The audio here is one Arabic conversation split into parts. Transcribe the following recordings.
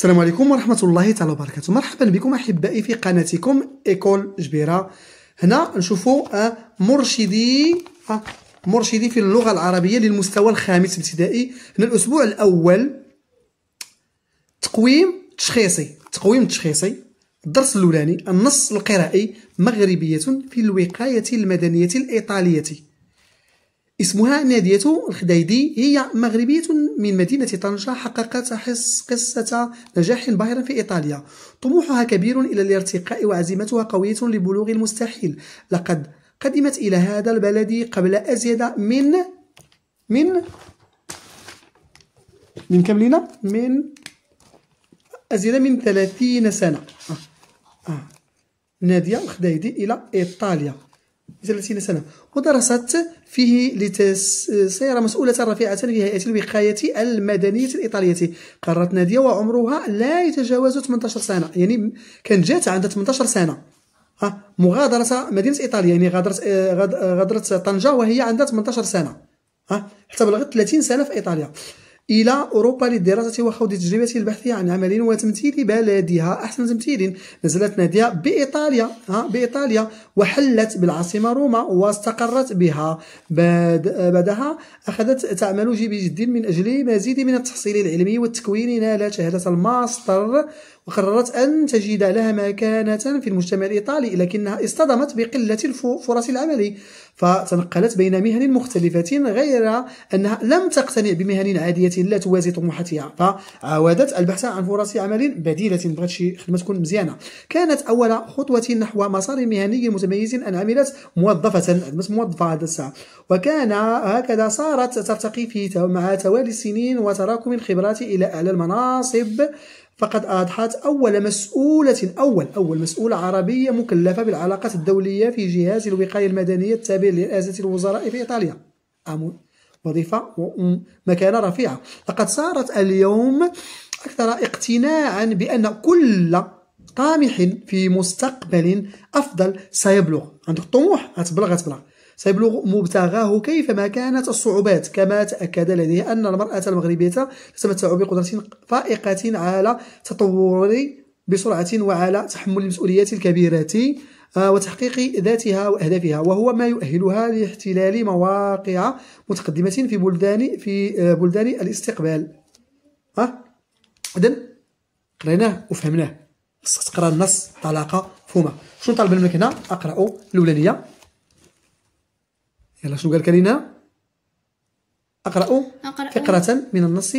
السلام عليكم ورحمة الله تعالى وبركاته مرحبا بكم أحبائي في قناتكم إيكول جبيرة هنا نشوفوا آه، مرشدي آه، مرشدي في اللغة العربية للمستوى الخامس ابتدائي هنا الأسبوع الأول تقويم تشخيصي تقويم تشخيصي الدرس الأولاني النص القرائي مغربية في الوقاية المدنية الإيطالية اسمها نادية الخديدي هي مغربية من مدينة طنجة حققت قصة نجاح باهرة في إيطاليا طموحها كبير إلى الارتقاء وعزيمتها قوية لبلوغ المستحيل لقد قدمت إلى هذا البلد قبل أزيد من من من كم لنا؟ من أزيد من ثلاثين سنة آه. آه. نادية الخديدي إلى إيطاليا 30 سنة ودرست فيه لتصير مسؤولة رفيعة في هيئة الوقاية المدنية الإيطالية قررت نادية وعمرها لا يتجاوز 18 سنة يعني كان جات عندها 18 سنة مغادرة مدينة إيطاليا يعني غادرت غادرت طنجة وهي عندها 18 سنة حتى بلغت 30 سنة في إيطاليا إلى أوروبا للدراسة وخوض التجربة البحثية عن عمل وتمثيل بلدها أحسن تمثيل نزلت نادية بإيطاليا ها بإيطاليا وحلت بالعاصمة روما واستقرت بها بعدها أخذت تعمل بجد من أجل مزيد من التحصيل العلمي والتكوين نالت شهادة الماستر وقررت أن تجد لها مكانة في المجتمع الإيطالي لكنها اصطدمت بقلة فرص العمل فتنقلت بين مهن مختلفة غير أنها لم تقتنع بمهن عادية لا توازي طموحاتها فعاودت البحث عن فرص عمل بديلة بغت شي خدمة تكون مزيانة كانت أول خطوة نحو مسار مهني متميز أن عملت موظفة عملت موظفة هذا الساعة وكان هكذا صارت ترتقي في مع توالي السنين وتراكم الخبرات إلى أعلى المناصب فقد أضحت أول مسؤولة أول أول مسؤولة عربية مكلفة بالعلاقات الدولية في جهاز الوقاية المدنية التابع لرئاسة الوزراء في إيطاليا وظيفة ومكانة رفيعة لقد صارت اليوم أكثر اقتناعا بأن كل قامح في مستقبل أفضل سيبلغ عندك طموح غتبلغ غتبلغ سيبلغ مبتغاه كيفما كانت الصعوبات كما تأكد لديه أن المرأة المغربية تتمتع بقدرة فائقة على تطور بسرعة وعلى تحمل المسؤوليات الكبيرة آه، وتحقيق ذاتها وأهدافها وهو ما يؤهلها لاحتلال مواقع متقدمة في بلدان في آه، بلدان الاستقبال ها إذن قريناه وفهمناه خصك تقرا النص طلاقة فهمه شنو طالب منك هنا أقرأ الأولانية يلا شنو قال لنا أقرأ, فقرة من النص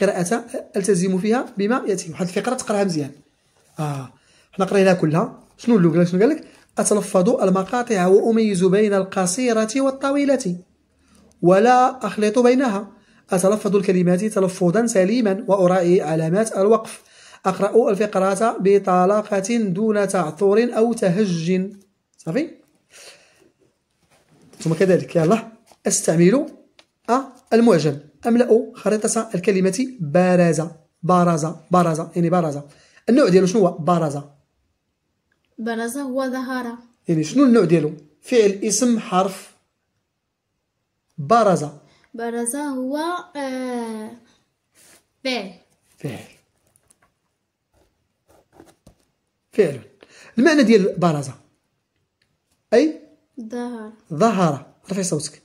قراءة ألتزم فيها بما يأتي واحد الفقرة تقراها مزيان آه حنا قريناها كلها شنو اللي شنو قال لك أتلفظ المقاطع وأميز بين القصيرة والطويلة ولا أخلط بينها أتلفظ الكلمات تلفظا سليما وأرائي علامات الوقف أقرأ الفقرات بطلاقة دون تعثر أو تهج صافي ثم كذلك يلا استعمل أ آه، المعجم أملأ خريطة الكلمة بارزة بارزة بارزة يعني بارزة النوع ديالو شنو هو بارزة بارزة هو ظهر يعني شنو النوع ديالو فعل اسم حرف بارزة بارزة هو آه، فعل فعل فعل المعنى ديال بارزة أي ظهر ظهر رفعي صوتك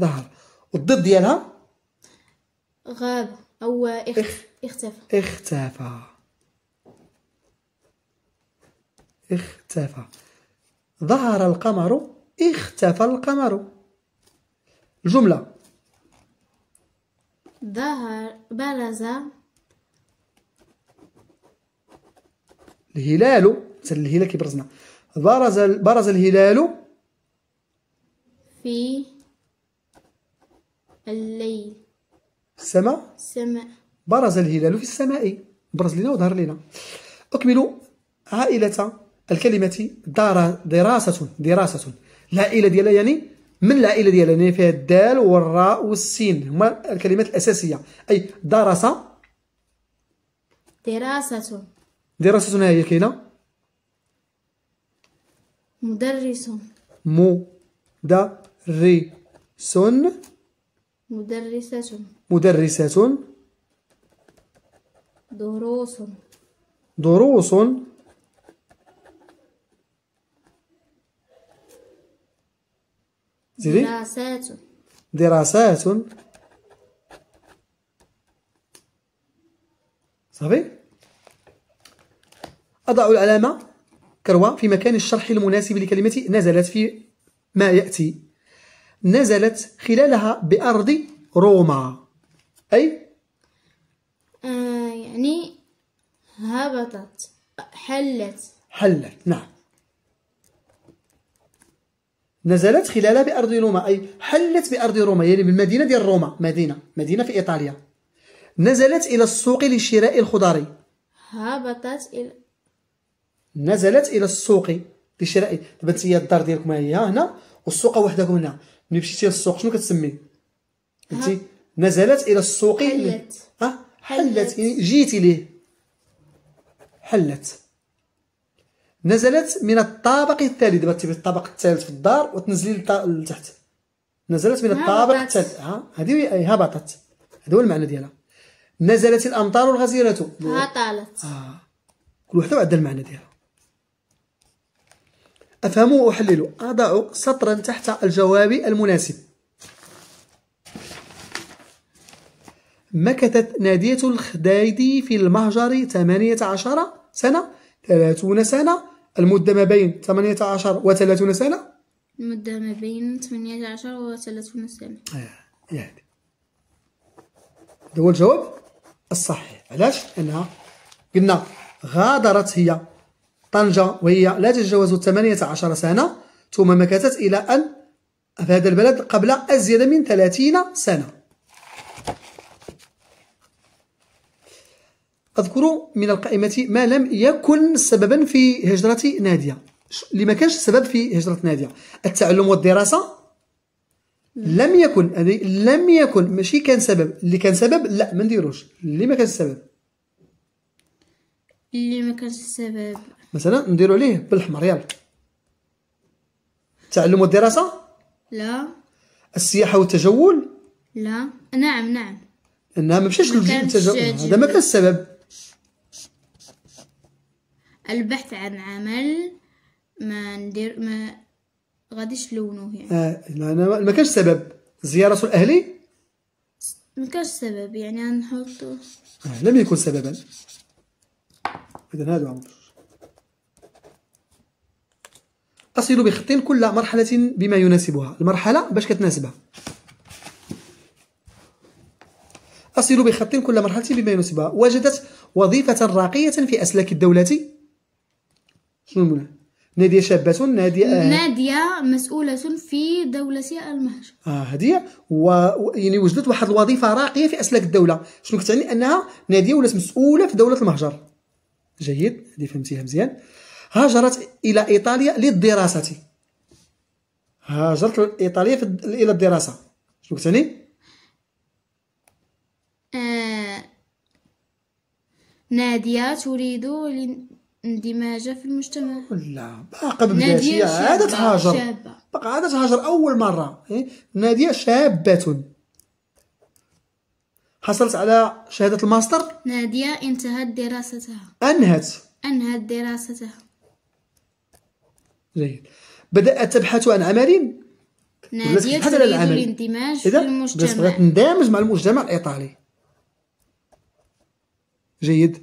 ظهر والضد ديالها غاب او اخ... اختفى اختفى اختفى ظهر القمر اختفى القمر الجملة ظهر برز الهلال مثلا الهلال كيبرزنا برز برز الهلال في الليل السماء السماء برز الهلال في السماء برز لنا وظهر لنا أكمل عائلة الكلمة دار دراسة دراسة العائلة ديالها يعني من العائلة ديالها يعني فيها الدال والراء والسين هما الكلمات الأساسية أي درس دراسة دراسة ها هي كاينة مدرس مدرس مدرسة مدرسة دروس دروس دراسات دراسات صافي أضع العلامة كروا في مكان الشرح المناسب لكلمة نزلت في ما يأتي نزلت خلالها بأرض روما أي آه، يعني هبطت حلت حلت نعم نزلت خلالها بأرض روما أي حلت بأرض روما يعني بالمدينة ديال روما مدينة مدينة في إيطاليا نزلت إلى السوق لشراء الخضار هبطت إلى نزلت الى السوق لشراء انت هي الدار ديالكم هي هنا والسوق وحدكم هنا ملي مشيتي للسوق شنو كتسمي انت نزلت الى السوق حلت ها حلت يعني جيتي ليه حلت نزلت من الطابق الثالث دابا تبي الطابق الثالث في الدار وتنزلي لتحت نزلت من الطابق الثالث ها هذه هبطت هذا هو المعنى ديالها نزلت الامطار الغزيره هطلت اه كل وحده عندها المعنى ديالها أفهم وأحلل أضع سطرا تحت الجواب المناسب مكثت نادية الخدايدي في المهجر 18 سنة 30 سنة المدة ما بين 18 و 30 سنة المدة ما بين 18 و 30 سنة آه يعني هذا هو الجواب الصحيح علاش؟ لأنها قلنا غادرت هي طنجة وهي لا تتجاوز 18 سنة ثم مكثت إلى أن في هذا البلد قبل أزيد من 30 سنة أذكر من القائمة ما لم يكن سببا في هجرة نادية لما كانش سبب في هجرة نادية التعلم والدراسة لم يكن يعني لم يكن ماشي كان سبب اللي كان سبب لا ما نديروش اللي ما كانش سبب اللي ما كانش سبب مثلا نديرو ليه بالاحمر يلا التعلم والدراسه لا السياحه والتجول لا نعم نعم انها ما مشاش للتجول هذا ما كان السبب البحث عن عمل ما ندير ما غاديش لونوه يعني آه لا انا ما كانش سبب زيارة الاهلي ما كانش سبب يعني نحطو آه لم يكن سببا اذا هذا عمر أصل بخط كل مرحلة بما يناسبها المرحلة باش كتناسبها أصل بخط كل مرحلة بما يناسبها وجدت وظيفة راقية في أسلاك الدولة شنو المنى نادية شابة نادية آه. نادية مسؤولة في دولة المهجر اه هذه و... يعني وجدت واحد الوظيفة راقية في أسلاك الدولة شنو كتعني أنها نادية ولات مسؤولة في دولة المهجر جيد هذه فهمتيها مزيان هاجرت إلى إيطاليا للدراسة هاجرت إيطاليا إلى الدراسة شنو قلت لي آه، نادية تريد الاندماج في المجتمع لا باقا بداتي عاد تهاجر باقا عاد تهاجر أول مرة إيه؟ نادية شابة حصلت على شهادة الماستر نادية انتهت دراستها أنهت أنهت دراستها جيد بدأت تبحث عن عمل نادية تريد الاندماج في المجتمع بس بغات تندمج مع المجتمع الإيطالي جيد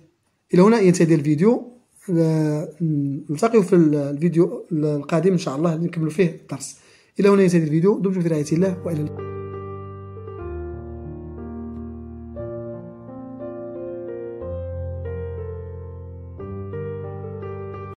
إلى هنا ينتهي الفيديو نلتقي في الفيديو القادم إن شاء الله نكمل فيه الدرس إلى هنا ينتهي الفيديو دمتم في رعاية الله وإلى اللقاء